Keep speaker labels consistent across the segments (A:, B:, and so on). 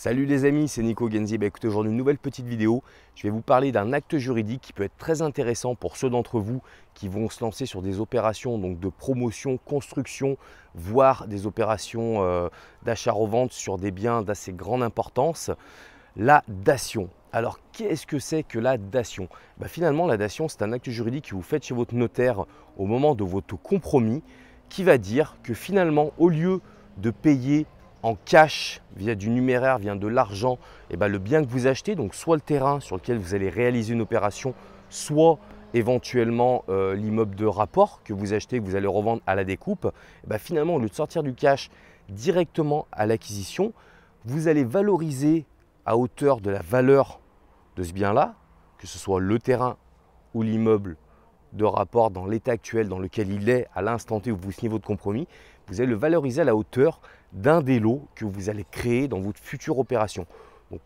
A: Salut les amis, c'est Nico Genzi. Bah, écoutez, aujourd'hui, une nouvelle petite vidéo. Je vais vous parler d'un acte juridique qui peut être très intéressant pour ceux d'entre vous qui vont se lancer sur des opérations donc de promotion, construction, voire des opérations euh, d'achat-revente sur des biens d'assez grande importance. La dation. Alors, qu'est-ce que c'est que la dation bah, Finalement, la dation, c'est un acte juridique que vous faites chez votre notaire au moment de votre compromis qui va dire que finalement, au lieu de payer en cash, via du numéraire, via de l'argent, et eh ben le bien que vous achetez, donc soit le terrain sur lequel vous allez réaliser une opération, soit éventuellement euh, l'immeuble de rapport que vous achetez, que vous allez revendre à la découpe, eh ben, finalement, au lieu de sortir du cash directement à l'acquisition, vous allez valoriser à hauteur de la valeur de ce bien-là, que ce soit le terrain ou l'immeuble de rapport dans l'état actuel dans lequel il est à l'instant T où vous signez votre compromis, vous allez le valoriser à la hauteur d'un des lots que vous allez créer dans votre future opération.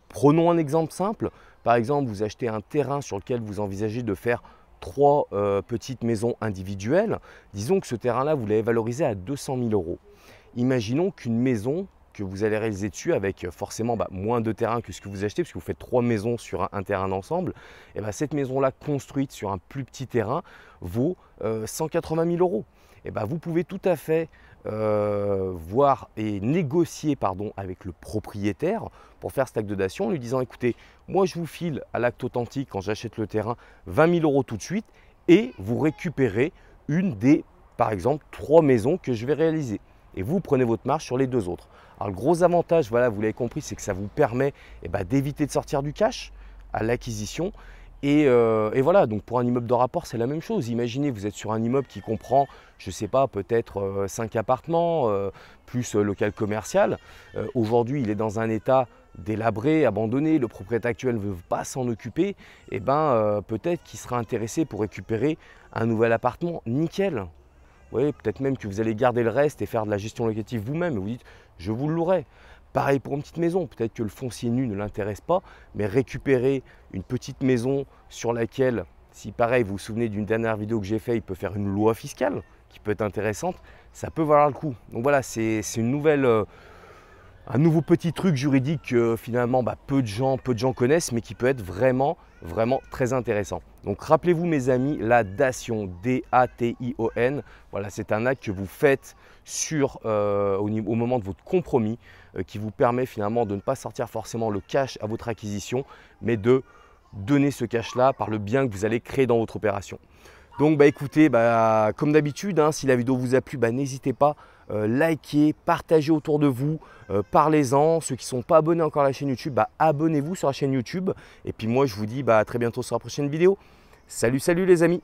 A: prenons un exemple simple. Par exemple, vous achetez un terrain sur lequel vous envisagez de faire trois euh, petites maisons individuelles. Disons que ce terrain-là, vous l'avez valorisé à 200 000 euros. Imaginons qu'une maison que vous allez réaliser dessus avec euh, forcément bah, moins de terrain que ce que vous achetez, puisque vous faites trois maisons sur un, terrain d'ensemble, et bah, cette maison-là construite sur un plus petit terrain vaut 180 euh, 000 euros. Et bah, vous pouvez tout à fait euh, voir et négocier pardon, avec le propriétaire pour faire cet acte de dation en lui disant écoutez, moi je vous file à l'acte authentique quand j'achète le terrain 20 000 euros tout de suite et vous récupérez une des, par exemple, trois maisons que je vais réaliser et vous prenez votre marge sur les deux autres. Alors le gros avantage, voilà, vous l'avez compris, c'est que ça vous permet eh ben, d'éviter de sortir du cash à l'acquisition. Euh, et, voilà, donc pour un immeuble de rapport, c'est la même chose. Imaginez, vous êtes sur un immeuble qui comprend, je ne sais pas, peut-être 5 euh, appartements, euh, plus local commercial. Aujourd'hui, il est dans un état délabré, abandonné, le propriétaire actuel ne veut pas s'en occuper, et eh ben peut-être qu'il sera intéressé pour récupérer un nouvel appartement. Nickel, voyez, peut-être même que vous allez garder le reste et faire de la gestion locative vous-même. vous dites, je vous le louerai. Pareil pour une petite maison. Peut-être que le foncier nu ne l'intéresse pas, mais récupérer une petite maison sur laquelle, si pareil, vous vous souvenez d'une dernière vidéo que j'ai faite, il peut faire une loi fiscale qui peut être intéressante, ça peut valoir le coup. Donc voilà, c'est une nouvelle. Euh, un nouveau petit truc juridique que finalement bah, peu de gens peu de gens connaissent mais qui peut être vraiment vraiment très intéressant. Donc rappelez-vous mes amis, la dation, D-A-T-I-O-N, voilà, c'est un acte que vous faites sur, euh, au, moment de votre compromis euh, qui vous permet finalement de ne pas sortir forcément le cash à votre acquisition, mais de donner ce cash-là par le bien que vous allez créer dans votre opération. Donc bah écoutez, bah, comme d'habitude, hein, si la vidéo vous a plu, bah, n'hésitez pas euh, likez, partagez autour de vous, euh, parlez-en. Ceux qui ne sont pas abonnés encore à la chaîne YouTube, bah, abonnez-vous sur la chaîne YouTube. Et puis moi, je vous dis bah, à très bientôt sur la prochaine vidéo. Salut, salut les amis